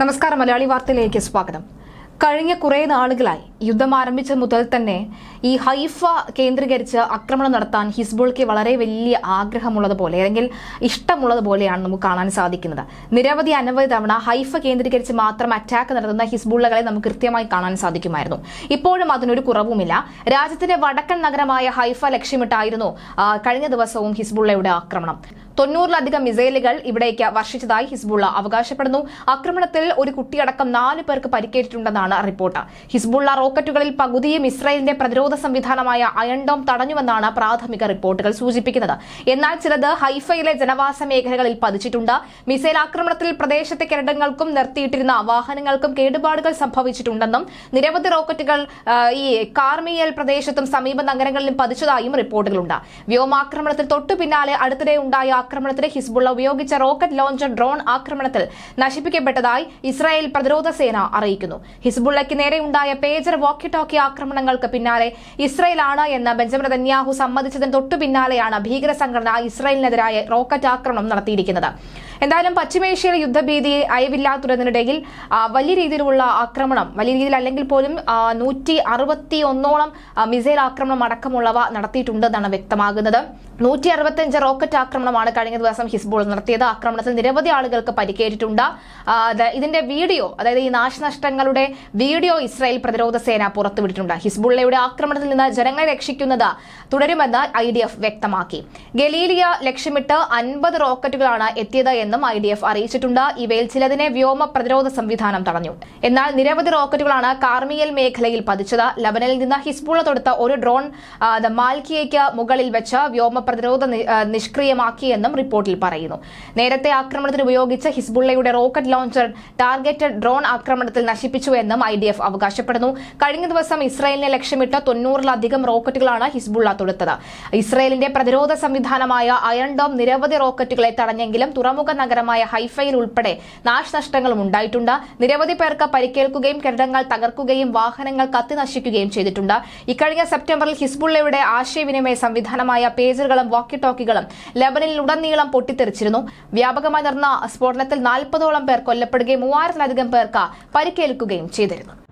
നമസ്കാരം മലയാളി വാർത്തയിലേക്ക് സ്വാഗതം കഴിഞ്ഞ കുറേ നാളുകളായി യുദ്ധം ആരംഭിച്ച മുതൽ തന്നെ ഈ ഹൈഫ കേന്ദ്രീകരിച്ച് ആക്രമണം നടത്താൻ ഹിസ്ബുൾക്ക് വളരെ വലിയ ആഗ്രഹമുള്ളതുപോലെ അല്ലെങ്കിൽ ഇഷ്ടമുള്ളതുപോലെയാണ് നമുക്ക് കാണാൻ സാധിക്കുന്നത് നിരവധി അനവധി തവണ ഹൈഫ കേന്ദ്രീകരിച്ച് മാത്രം അറ്റാക്ക് നടത്തുന്ന ഹിസ്ബുള്ളകളെ നമുക്ക് കൃത്യമായി കാണാൻ സാധിക്കുമായിരുന്നു ഇപ്പോഴും അതിനൊരു കുറവുമില്ല രാജ്യത്തിന്റെ വടക്കൻ നഗരമായ ഹൈഫ ലക്ഷ്യമിട്ടായിരുന്നു കഴിഞ്ഞ ദിവസവും ഹിസ്ബുള്ളയുടെ ആക്രമണം തൊണ്ണൂറിലധികം മിസൈലുകൾ ഇവിടേക്ക് വർഷിച്ചതായി ഹിസ്ബുള്ള അവകാശപ്പെടുന്നു ആക്രമണത്തിൽ ഒരു കുട്ടിയടക്കം നാലു പേർക്ക് പരിക്കേറ്റിട്ടുണ്ടെന്നാണ് റിപ്പോർട്ട് ഹിസ്ബുള്ള റോക്കറ്റുകളിൽ പകുതിയും ഇസ്രായേലിന്റെ പ്രതിരോധ സംവിധാനമായ അയൺഡോം തടഞ്ഞുവെന്നാണ് പ്രാഥമിക റിപ്പോർട്ടുകൾ സൂചിപ്പിക്കുന്നത് എന്നാൽ ചിലത് ഹൈഫയിലെ ജനവാസ മേഖലകളിൽ പതിച്ചിട്ടുണ്ട് മിസൈൽ ആക്രമണത്തിൽ പ്രദേശത്തെ കെട്ടിടങ്ങൾക്കും നിർത്തിയിട്ടിരുന്ന വാഹനങ്ങൾക്കും കേടുപാടുകൾ സംഭവിച്ചിട്ടുണ്ടെന്നും നിരവധി റോക്കറ്റുകൾ ഈ കാർമിയൽ പ്രദേശത്തും സമീപ നഗരങ്ങളിലും പതിച്ചതായും റിപ്പോർട്ടുകളുണ്ട് വ്യോമാക്രമണത്തിൽ തൊട്ടു പിന്നാലെ അടുത്തിടെ ഉണ്ടായ ആക്രമണത്തിന് ഹിസ്ബുള്ള ഉപയോഗിച്ച റോക്കറ്റ് ലോഞ്ചർ ഡ്രോൺ ആക്രമണത്തിൽ നശിപ്പിക്കപ്പെട്ടതായി ഇസ്രായേൽ പ്രതിരോധ സേന അറിയിക്കുന്നു ഹിസ്ബുള്ളയ്ക്ക് നേരെയുണ്ടായ പേജർ വാക്കി ടോക്കി ആക്രമണങ്ങൾക്ക് പിന്നാലെ ഇസ്രായേലാണ് എന്ന് ബെഞ്ചമിൻ നെതന്യാഹു സമ്മതിച്ചതിന് തൊട്ടു പിന്നാലെയാണ് ഭീകര സംഘടന ഇസ്രായേലിനെതിരായ റോക്കറ്റ് ആക്രമണം നടത്തിയിരിക്കുന്നത് എന്തായാലും പശ്ചിമേഷ്യയിലെ യുദ്ധഭീതിയെ അയവില്ലാത്തതിനിടയിൽ വലിയ രീതിയിലുള്ള ആക്രമണം വലിയ രീതിയിൽ അല്ലെങ്കിൽ പോലും നൂറ്റി അറുപത്തി ഒന്നോളം മിസൈൽ ആക്രമണം അടക്കമുള്ളവ നടത്തിയിട്ടുണ്ടെന്നാണ് വ്യക്തമാകുന്നത് നൂറ്റി അറുപത്തിയഞ്ച് റോക്കറ്റ് ആക്രമണമാണ് കഴിഞ്ഞ ദിവസം ഹിസ്ബോൾ നടത്തിയത് ആക്രമണത്തിൽ നിരവധി ആളുകൾക്ക് പരിക്കേറ്റിട്ടുണ്ട് ഇതിന്റെ വീഡിയോ അതായത് ഈ നാശനഷ്ടങ്ങളുടെ വീഡിയോ ഇസ്രായേൽ പ്രതിരോധ സേന പുറത്തുവിട്ടിട്ടുണ്ട് ഹിസ്ബുള്ളയുടെ ആക്രമണത്തിൽ നിന്ന് ജനങ്ങളെ രക്ഷിക്കുന്നത് തുടരുമെന്ന് ഐ വ്യക്തമാക്കി ഗലീലിയ ലക്ഷ്യമിട്ട് അൻപത് റോക്കറ്റുകളാണ് എത്തിയത് എന്നും ഐ ഡി എഫ് അറിയിച്ചിട്ടുണ്ട് ഇവയിൽ ചിലതിനെ വ്യോമ പ്രതിരോധ സംവിധാനം തടഞ്ഞു എന്നാൽ നിരവധി റോക്കറ്റുകളാണ് കാർമിയൽ മേഖലയിൽ പതിച്ചത് ലബനനിൽ നിന്ന് ഹിസ്ബുള തൊടുത്ത ഒരു ഡ്രോൺ മാൽക്കിയയ്ക്ക് മുകളിൽ വെച്ച് വ്യോമ പ്രതിരോധ നിഷ്ക്രിയമാക്കിയെന്നും റിപ്പോർട്ടിൽ പറയുന്നു നേരത്തെ ആക്രമണത്തിന് ഉപയോഗിച്ച ഹിസ്ബുള്ളയുടെ റോക്കറ്റ് ലോഞ്ചർ ടാർഗറ്റഡ് ഡ്രോൺ ആക്രമണത്തിൽ നശിപ്പിച്ചു എന്നും ഐ ഡി എഫ് അവകാശപ്പെടുന്നു കഴിഞ്ഞ ദിവസം ഇസ്രായേലിനെ ലക്ഷ്യമിട്ട് തൊണ്ണൂറിലധികം റോക്കറ്റുകളാണ് ഹിസ്ബുള്ള തൊടുത്തത് ഇസ്രായേലിന്റെ പ്രതിരോധ സംവിധാനമായ അയൺ ഡോം നിരവധി റോക്കറ്റുകളെ തടഞ്ഞെങ്കിലും തുറമുഖ നഗരമായ ഹൈഫയിൽ ഉൾപ്പെടെ നാശനഷ്ടങ്ങളും ഉണ്ടായിട്ടുണ്ട് നിരവധി പേർക്ക് പരിക്കേൽക്കുകയും കെട്ടിടങ്ങൾ തകർക്കുകയും വാഹനങ്ങൾ കത്തിനശിക്കുകയും ചെയ്തിട്ടുണ്ട് ഇക്കഴിഞ്ഞ സെപ്റ്റംബറിൽ ഹിസ്ബുള്ളയുടെ ആശയവിനിമയ സംവിധാനമായ പേജറുകളും വാക്കി ടോക്കികളും ഉടനീളം പൊട്ടിത്തെറിച്ചിരുന്നു വ്യാപകമായി നടന്ന സ്ഫോടനത്തിൽ നാൽപ്പതോളം പേർ കൊല്ലപ്പെടുകയും മൂവായിരത്തിലധികം പേർക്ക് പരിക്കേൽക്കുകയും ചെയ്തിരുന്നു